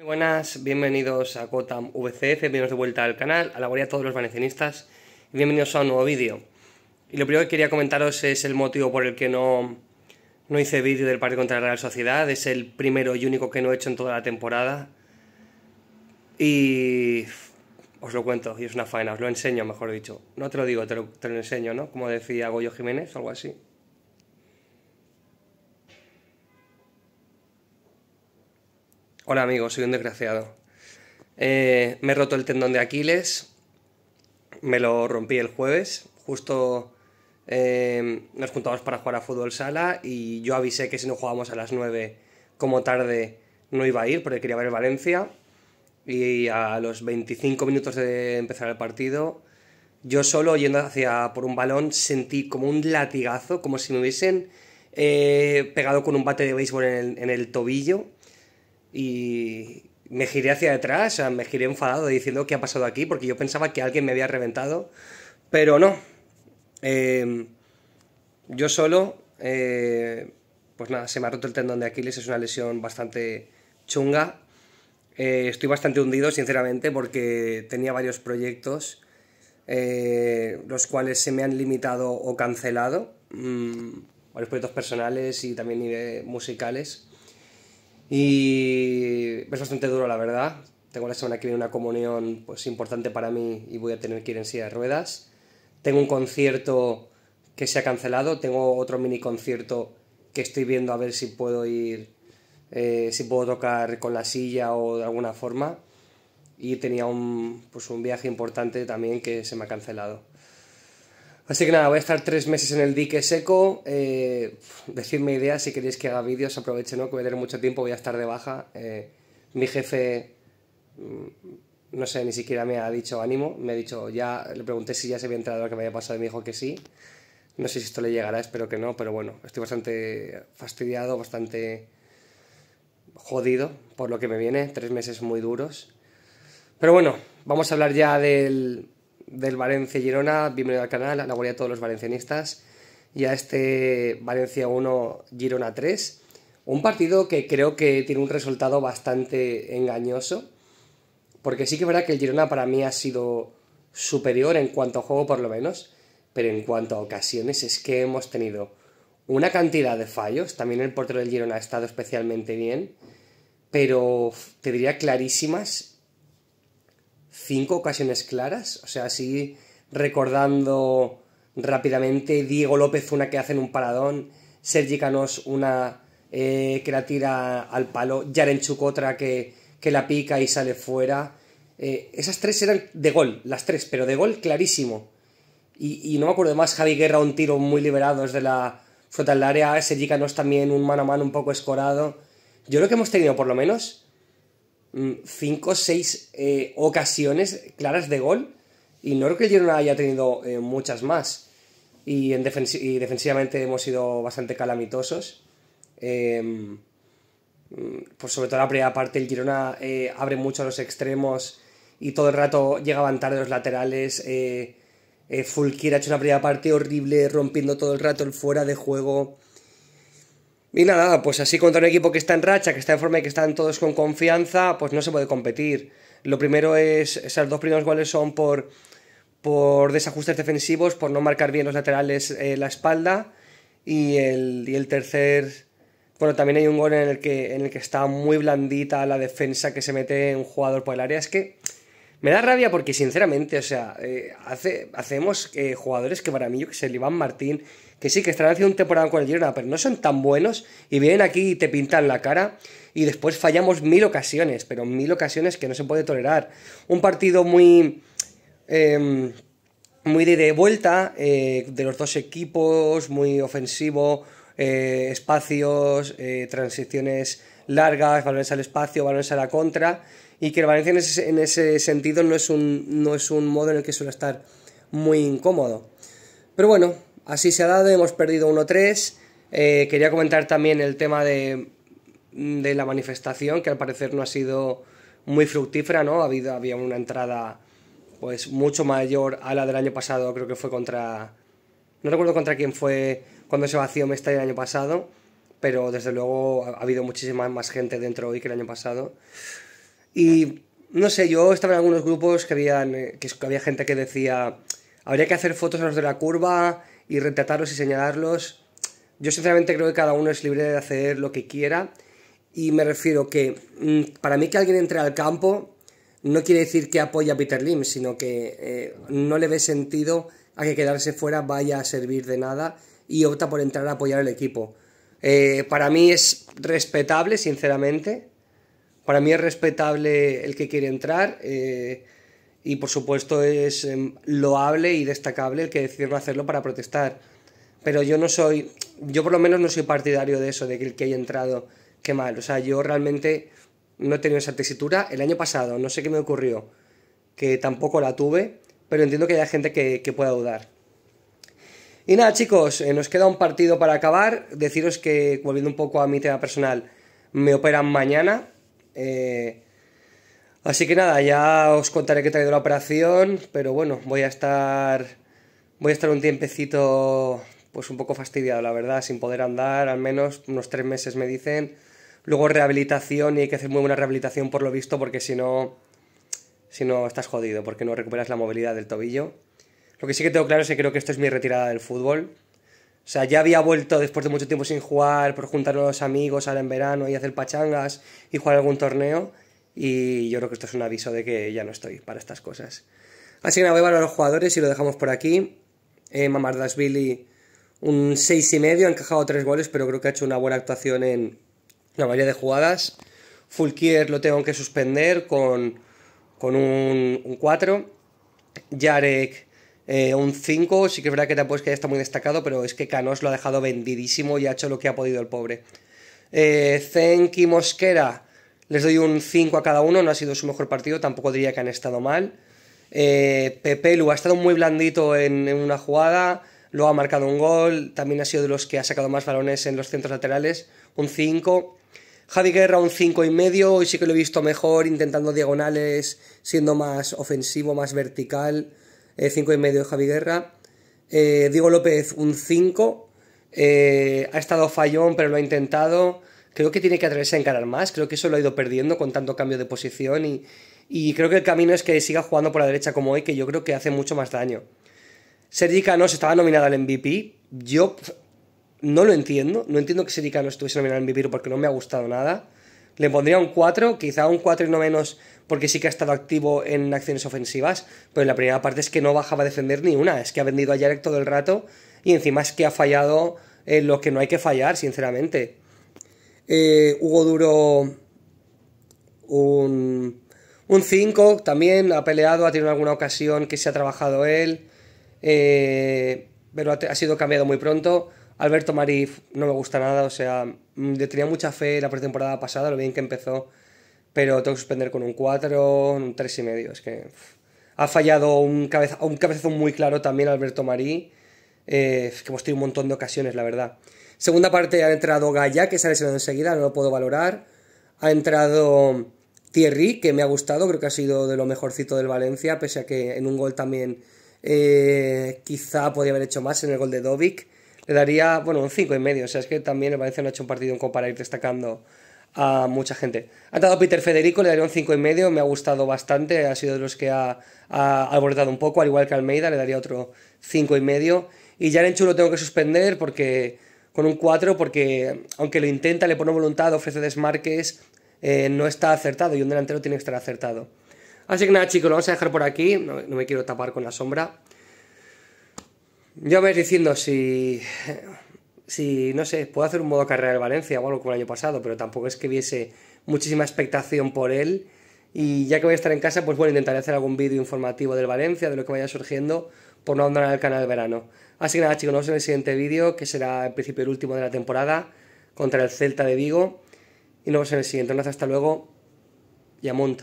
Muy buenas, bienvenidos a Cotam VCF, bienvenidos de vuelta al canal, a la de todos los valencianistas y bienvenidos a un nuevo vídeo. Y lo primero que quería comentaros es el motivo por el que no, no hice vídeo del partido contra la Real Sociedad, es el primero y único que no he hecho en toda la temporada. Y os lo cuento, y es una faena, os lo enseño, mejor dicho. No te lo digo, te lo, te enseño, ¿no? Como decía Goyo Jiménez, algo así. Hola amigos, soy un desgraciado. Eh, me he roto el tendón de Aquiles, me lo rompí el jueves, justo eh, nos juntamos para jugar a fútbol sala y yo avisé que si no jugábamos a las 9 como tarde no iba a ir porque quería ver Valencia y a los 25 minutos de empezar el partido yo solo yendo hacia por un balón sentí como un latigazo, como si me hubiesen eh, pegado con un bate de béisbol en el tobillo y me giré hacia detrás, me giré enfadado diciendo qué ha pasado aquí, porque yo pensaba que alguien me había reventado, pero no. Em, yo solo, eh, pues nada, se me ha roto el tendón de Aquiles, es una lesión bastante chunga. Eh, estoy bastante hundido, sinceramente, porque tenía varios proyectos, eh, los cuales se me han limitado o cancelado, mm, varios proyectos personales y también musicales. Y es bastante duro, la verdad. Tengo la semana que viene una comunión pues, importante para mí y voy a tener que ir en silla de ruedas. Tengo un concierto que se ha cancelado. Tengo otro mini concierto que estoy viendo a ver si puedo ir, eh, si puedo tocar con la silla o de alguna forma. Y tenía un pues, viaje importante también que se me ha cancelado. Así que nada, voy a estar tres meses en el dique seco. Eh, decidme ideas si queréis que haga vídeos, aproveche, ¿no? Que voy a tener mucho tiempo, voy a estar de baja. Eh, mi jefe, mm, no sé, ni siquiera me ha dicho ánimo. Me ha dicho, ya, le pregunté si ya se había enterado que me había pasado y me dijo que sí. No sé si esto le llegará, espero que no, pero bueno, estoy bastante fastidiado, bastante jodido por lo que me viene. Tres meses muy duros. Pero bueno, vamos a hablar ya del, del Valencia Girona. Bienvenido al canal, a la guardia todos los valencianistas y a este Valencia 1 Girona 3. Un partido que creo que tiene un resultado bastante engañoso, porque sí que es verdad que el Girona para mí ha sido superior en cuanto a juego por lo menos, pero en cuanto a ocasiones es que hemos tenido una cantidad de fallos, también el portero del Girona ha estado especialmente bien, pero te diría clarísimas cinco ocasiones claras. O sea, así recordando rápidamente, Diego López una que hace en un paradón, Sergi Canos, una eh, que la tira al palo, Yarenchuk otra que, que la pica y sale fuera. Eh, esas tres eran de gol, las tres, pero de gol clarísimo. Y, no me acuerdo más, Javi Guerra un tiro muy liberado desde la frontal del área, Sergi Canos también un mano a mano un poco escorado. Yo creo que hemos tenido por lo menos 5 o 6 ocasiones claras de gol y no creo que el Girona haya tenido eh, muchas más. Y, en defensivamente hemos sido bastante calamitosos. Eh, pues sobre todo la primera parte, el Girona eh, abre mucho a los extremos y todo el rato llegaban tarde los laterales. Eh, Fulkir ha hecho una primera parte horrible, rompiendo todo el rato el fuera de juego. Y nada, pues así contra un equipo que está en racha, que está en forma y que están todos con confianza, pues no se puede competir. Lo primero es, esas dos primeros goles son por, por desajustes defensivos, por no marcar bien los laterales eh, la espalda. Y el, y el, tercer, bueno, también hay un gol en el, que, en el que está muy blandita la defensa que se mete un jugador por el área. Es que me da rabia porque, sinceramente, o sea, eh, hacemos eh, jugadores que para mí, yo que sé, Iván Martín, que sí, que están haciendo un temporada con el Girona, pero no son tan buenos y vienen aquí y te pintan la cara y después fallamos mil ocasiones, pero mil ocasiones que no se puede tolerar. Un partido muy... Em, muy de vuelta eh, de los dos equipos, muy ofensivo, espacios, transiciones largas, balones al espacio, balones a la contra, y que el Valencia en ese, sentido no es, un, no es un modo en el que suele estar muy incómodo. Pero bueno, así se ha dado, hemos perdido 1-3. Eh, quería comentar también el tema de, la manifestación, que al parecer no ha sido muy fructífera, ¿no? Ha habido, había una entrada pues mucho mayor a la del año pasado, creo que fue contra... No recuerdo contra quién fue cuando se vació Mestalla el año pasado, pero desde luego ha habido muchísima más gente dentro hoy que el año pasado. Y no sé, yo estaba en algunos grupos que, eh, que había gente que decía, habría que hacer fotos a los de la curva y retratarlos y señalarlos. Yo sinceramente creo que cada uno es libre de hacer lo que quiera. Y me refiero que mm, para mí que alguien entre al campo no quiere decir que apoya a Peter Lim, sino que eh, no le ve sentido a que quedarse fuera vaya a servir de nada y opta por entrar a apoyar al equipo. Eh, para mí es respetable, sinceramente. Para mí es respetable el que quiere entrar. Eh, y por supuesto es em, loable y destacable el que decidieron hacerlo para protestar. Pero yo no soy, yo por lo menos no soy partidario de eso, de que el que haya entrado, qué mal. O sea, yo realmente no he tenido esa tesitura. El año pasado, no sé qué me ocurrió, que tampoco la tuve, pero entiendo que haya gente que pueda dudar. Y nada, chicos, eh, nos queda un partido para acabar. Deciros que, volviendo un poco a mi tema personal, me operan mañana. Eh, así que nada, ya os contaré que he traído la operación, pero bueno, voy a estar. Voy a estar un tiempecito, pues un poco fastidiado, la verdad, sin poder andar, al menos unos tres meses me dicen. Luego rehabilitación y hay que hacer muy buena rehabilitación por lo visto, porque si no, si no estás jodido, porque no recuperas la movilidad del tobillo. Lo que sí que tengo claro es que creo que esto es mi retirada del fútbol. O sea, ya había vuelto después de mucho tiempo sin jugar, por juntar a los amigos, ahora en verano y hacer pachangas y jugar algún torneo. Y yo creo que esto es un aviso de que ya no estoy para estas cosas. Así que nada, voy a valorar a los jugadores y lo dejamos por aquí. Eh, Billy, un medio, ha encajado 3 goles, pero creo que ha hecho una buena actuación en la mayoría de jugadas. Fulquier lo tengo que suspender con, un, un 4. Jarek eh, un 5, sí que es verdad que tampoco es que haya estado muy destacado, pero es que Canos lo ha dejado vendidísimo y ha hecho lo que ha podido el pobre. Eh, Zenki Mosquera, les doy un 5 a cada uno, no ha sido su mejor partido, tampoco diría que han estado mal. Eh, Pepe Pepelu ha estado muy blandito en, una jugada, luego ha marcado un gol, también ha sido de los que ha sacado más balones en los centros laterales, un 5. Javi Guerra un 5 y medio, hoy sí que lo he visto mejor, intentando diagonales, siendo más ofensivo, más vertical. 5 eh, y medio de Javi Guerra. Eh, Diego López, un 5. Eh, ha estado fallón, pero lo ha intentado. Creo que tiene que atreverse a encarar más. Creo que eso lo ha ido perdiendo con tanto cambio de posición. Y, creo que el camino es que siga jugando por la derecha como hoy, que yo creo que hace mucho más daño. Sergi se estaba nominada al MVP. Yo no lo entiendo. No entiendo que Sergi no estuviese nominado al MVP porque no me ha gustado nada. Le pondría un 4, quizá un 4 y no menos, porque sí que ha estado activo en acciones ofensivas, pero la primera parte es que no bajaba a defender ni una, es que ha vendido a Jarek todo el rato y encima es que ha fallado en lo que no hay que fallar, sinceramente. Eh, Hugo Duro, un, un 5 también, ha peleado, ha tenido alguna ocasión que se ha trabajado él, eh, pero ha sido cambiado muy pronto. Alberto Marí no me gusta nada, o sea, mm, tenía mucha fe la pretemporada pasada, lo bien que empezó, pero tengo que suspender con un 4, un 3 y medio, es que ha fallado un, cabeza, cabezazo muy claro también Alberto Marí, eh, que hemos tenido un montón de ocasiones, la verdad. Segunda parte ha entrado Gaya, que se ha lesionado enseguida, no lo puedo valorar. Ha entrado Thierry, que me ha gustado, creo que ha sido de lo mejorcito del Valencia, pese a que en un gol también eh, quizá podía haber hecho más en el gol de Dovic le daría, bueno, un 5 y medio. O sea, es que también el Valencia no ha hecho un partido en para ir destacando a mucha gente. Ha dado Peter Federico, le daría un 5 y medio, me ha gustado bastante, ha sido de los que ha, ha un poco, al igual que Almeida, le daría otro 5 y medio. Y Jaren Chu lo tengo que suspender porque con un 4, porque aunque lo intenta, le pone voluntad, ofrece desmarques, eh, no está acertado y un delantero tiene que estar acertado. Así que nada, chicos, lo vamos a dejar por aquí, no me quiero tapar con la sombra me vais diciendo si. Si, no sé, puedo hacer un modo carrera del Valencia o algo como el año pasado, pero tampoco es que viese muchísima expectación por él. Y ya que voy a estar en casa, pues bueno, intentaré hacer algún vídeo informativo del Valencia, de lo que vaya surgiendo, por no abandonar el canal de verano. Así que nada, chicos, nos vemos en el siguiente vídeo, que será en principio el último de la temporada, contra el Celta de Vigo. Y nos vemos en el siguiente. Entonces, hasta luego. y a Yamont.